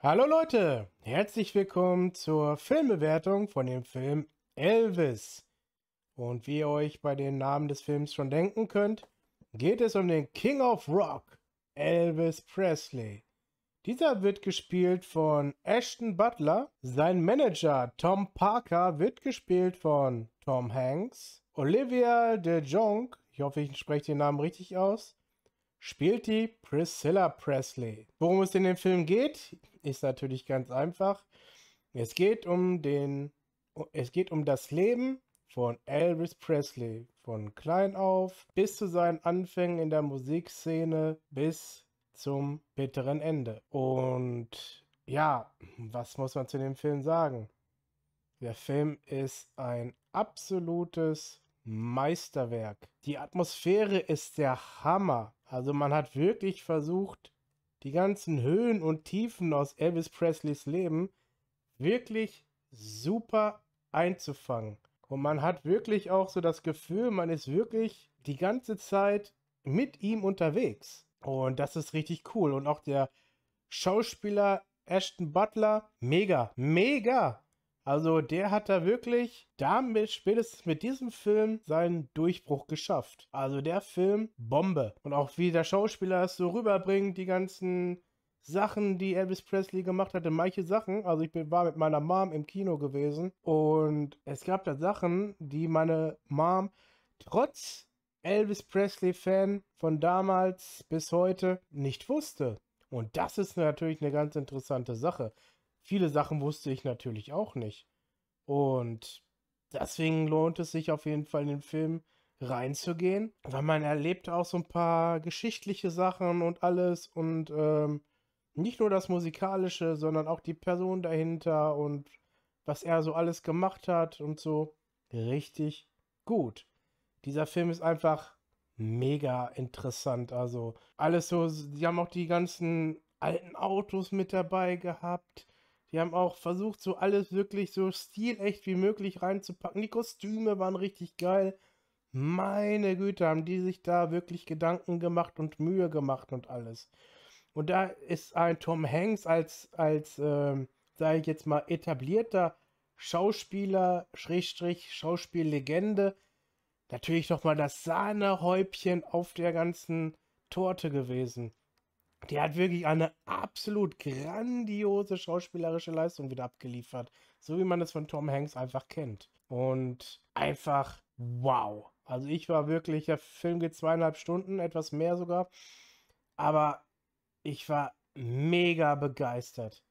Hallo Leute, herzlich willkommen zur Filmbewertung von dem Film Elvis. Und wie ihr euch bei den Namen des Films schon denken könnt, geht es um den King of Rock, Elvis Presley. Dieser wird gespielt von Ashton Butler, sein Manager Tom Parker wird gespielt von Tom Hanks, Olivia de Jong, ich hoffe, ich spreche den Namen richtig aus, spielt die Priscilla Presley. Worum es in dem Film geht, ist natürlich ganz einfach. Es geht um den, es geht um das Leben von Elvis Presley, von klein auf bis zu seinen Anfängen in der Musikszene bis zum bitteren Ende. Und ja, was muss man zu dem Film sagen? Der Film ist ein absolutes Meisterwerk. Die Atmosphäre ist der Hammer. Also man hat wirklich versucht, die ganzen Höhen und Tiefen aus Elvis Presleys Leben wirklich super einzufangen. Und man hat wirklich auch so das Gefühl, man ist wirklich die ganze Zeit mit ihm unterwegs. Und das ist richtig cool. Und auch der Schauspieler Ashton Butler, mega, mega also der hat da wirklich damit, spätestens mit diesem Film, seinen Durchbruch geschafft. Also der Film Bombe. Und auch wie der Schauspieler es so rüberbringt, die ganzen Sachen, die Elvis Presley gemacht hatte, manche Sachen. Also ich bin, war mit meiner Mom im Kino gewesen und es gab da Sachen, die meine Mom trotz Elvis Presley-Fan von damals bis heute nicht wusste. Und das ist natürlich eine ganz interessante Sache. Viele Sachen wusste ich natürlich auch nicht. Und deswegen lohnt es sich auf jeden Fall in den Film reinzugehen, weil man erlebt auch so ein paar geschichtliche Sachen und alles und ähm, nicht nur das musikalische, sondern auch die Person dahinter und was er so alles gemacht hat und so. Richtig gut. Dieser Film ist einfach mega interessant. Also alles so, sie haben auch die ganzen alten Autos mit dabei gehabt die haben auch versucht, so alles wirklich so stilecht wie möglich reinzupacken. Die Kostüme waren richtig geil. Meine Güte, haben die sich da wirklich Gedanken gemacht und Mühe gemacht und alles. Und da ist ein Tom Hanks als, als ähm, sage ich jetzt mal, etablierter Schauspieler, Schrägstrich, Schauspiellegende, natürlich nochmal das Sahnehäubchen auf der ganzen Torte gewesen der hat wirklich eine absolut grandiose schauspielerische Leistung wieder abgeliefert. So wie man das von Tom Hanks einfach kennt. Und einfach wow. Also ich war wirklich, der Film geht zweieinhalb Stunden, etwas mehr sogar. Aber ich war mega begeistert.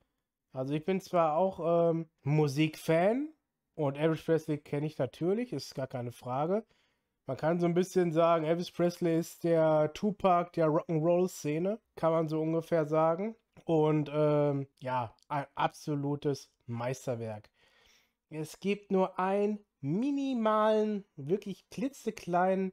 Also ich bin zwar auch ähm, Musikfan und Elvis Presley kenne ich natürlich, ist gar keine Frage. Man kann so ein bisschen sagen, Elvis Presley ist der Tupac der Rock'n'Roll-Szene, kann man so ungefähr sagen. Und ähm, ja, ein absolutes Meisterwerk. Es gibt nur einen minimalen, wirklich klitzekleinen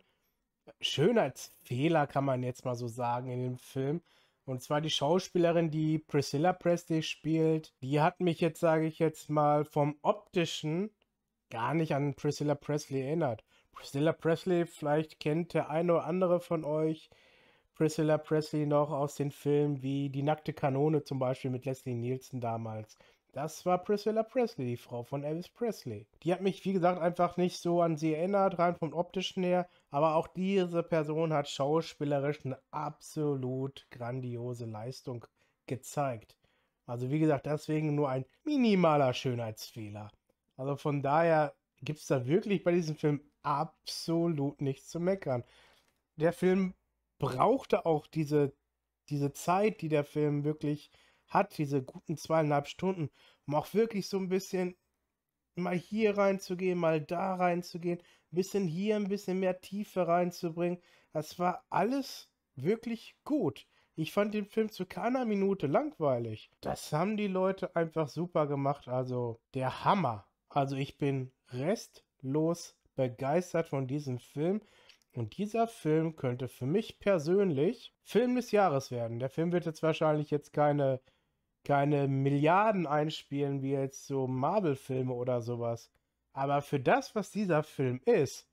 Schönheitsfehler, kann man jetzt mal so sagen, in dem Film. Und zwar die Schauspielerin, die Priscilla Presley spielt, die hat mich jetzt, sage ich jetzt mal, vom optischen gar nicht an Priscilla Presley erinnert. Priscilla Presley, vielleicht kennt der eine oder andere von euch Priscilla Presley noch aus den Filmen wie Die nackte Kanone zum Beispiel mit Leslie Nielsen damals. Das war Priscilla Presley, die Frau von Elvis Presley. Die hat mich, wie gesagt, einfach nicht so an sie erinnert, rein vom optischen her. Aber auch diese Person hat schauspielerisch eine absolut grandiose Leistung gezeigt. Also wie gesagt, deswegen nur ein minimaler Schönheitsfehler. Also von daher gibt es da wirklich bei diesem Film absolut nichts zu meckern. Der Film brauchte auch diese, diese Zeit, die der Film wirklich hat, diese guten zweieinhalb Stunden, um auch wirklich so ein bisschen mal hier reinzugehen, mal da reinzugehen, ein bisschen hier, ein bisschen mehr Tiefe reinzubringen. Das war alles wirklich gut. Ich fand den Film zu keiner Minute langweilig. Das haben die Leute einfach super gemacht. Also der Hammer. Also ich bin restlos begeistert von diesem Film. Und dieser Film könnte für mich persönlich Film des Jahres werden. Der Film wird jetzt wahrscheinlich jetzt keine, keine Milliarden einspielen, wie jetzt so Marvel-Filme oder sowas. Aber für das, was dieser Film ist,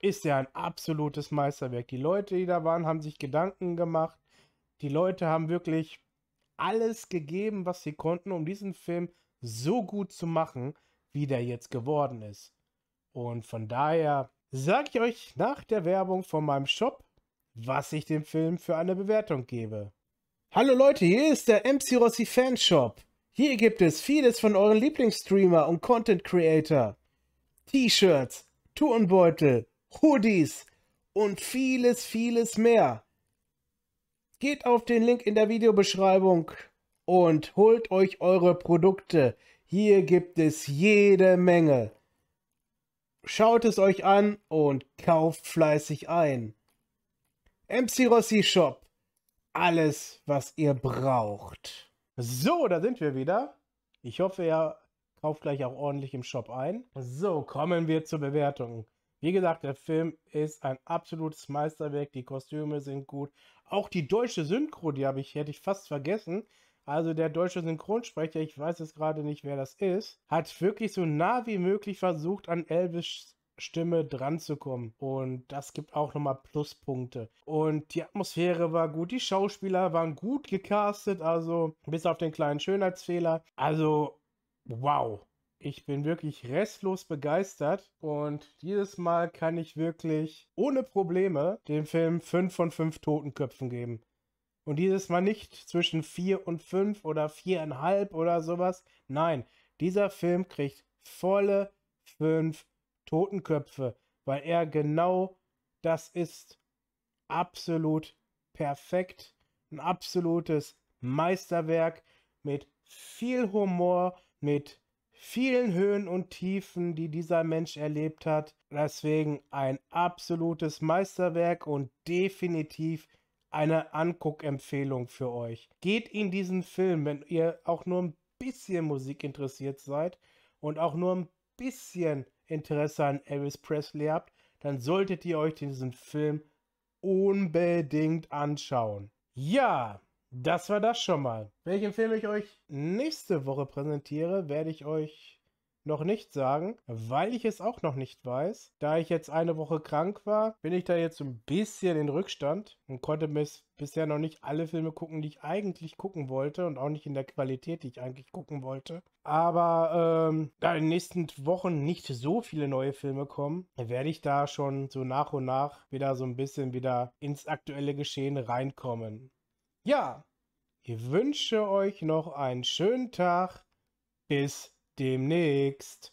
ist er ein absolutes Meisterwerk. Die Leute, die da waren, haben sich Gedanken gemacht. Die Leute haben wirklich alles gegeben, was sie konnten, um diesen Film so gut zu machen, wie der jetzt geworden ist. Und von daher sage ich euch nach der Werbung von meinem Shop, was ich dem Film für eine Bewertung gebe. Hallo Leute, hier ist der MC Rossi Fanshop. Hier gibt es vieles von euren Lieblingsstreamer und Content Creator. T-Shirts, Turnbeutel, Hoodies und vieles, vieles mehr. Geht auf den Link in der Videobeschreibung und holt euch eure Produkte. Hier gibt es jede Menge. Schaut es euch an und kauft fleißig ein. MC Rossi Shop. Alles, was ihr braucht. So, da sind wir wieder. Ich hoffe, ihr kauft gleich auch ordentlich im Shop ein. So, kommen wir zur Bewertung. Wie gesagt, der Film ist ein absolutes Meisterwerk. Die Kostüme sind gut. Auch die deutsche Synchro, die habe ich, hätte ich fast vergessen. Also der deutsche Synchronsprecher, ich weiß jetzt gerade nicht, wer das ist, hat wirklich so nah wie möglich versucht, an Elvis Stimme dran zu kommen. Und das gibt auch nochmal Pluspunkte. Und die Atmosphäre war gut, die Schauspieler waren gut gecastet, also bis auf den kleinen Schönheitsfehler. Also, wow. Ich bin wirklich restlos begeistert und dieses Mal kann ich wirklich ohne Probleme dem Film 5 von 5 Totenköpfen geben. Und dieses Mal nicht zwischen 4 und 5 oder 4,5 oder sowas. Nein, dieser Film kriegt volle 5 Totenköpfe, weil er genau das ist. Absolut perfekt. Ein absolutes Meisterwerk mit viel Humor, mit vielen Höhen und Tiefen, die dieser Mensch erlebt hat. Deswegen ein absolutes Meisterwerk und definitiv eine Anguckempfehlung für euch. Geht in diesen Film, wenn ihr auch nur ein bisschen Musik interessiert seid und auch nur ein bisschen Interesse an Elvis Presley habt, dann solltet ihr euch diesen Film unbedingt anschauen. Ja, das war das schon mal. Welchen Film ich euch nächste Woche präsentiere, werde ich euch noch nicht sagen, weil ich es auch noch nicht weiß. Da ich jetzt eine Woche krank war, bin ich da jetzt ein bisschen in Rückstand und konnte bis, bisher noch nicht alle Filme gucken, die ich eigentlich gucken wollte und auch nicht in der Qualität, die ich eigentlich gucken wollte. Aber ähm, da in den nächsten Wochen nicht so viele neue Filme kommen, werde ich da schon so nach und nach wieder so ein bisschen wieder ins aktuelle Geschehen reinkommen. Ja, ich wünsche euch noch einen schönen Tag. Bis demnächst.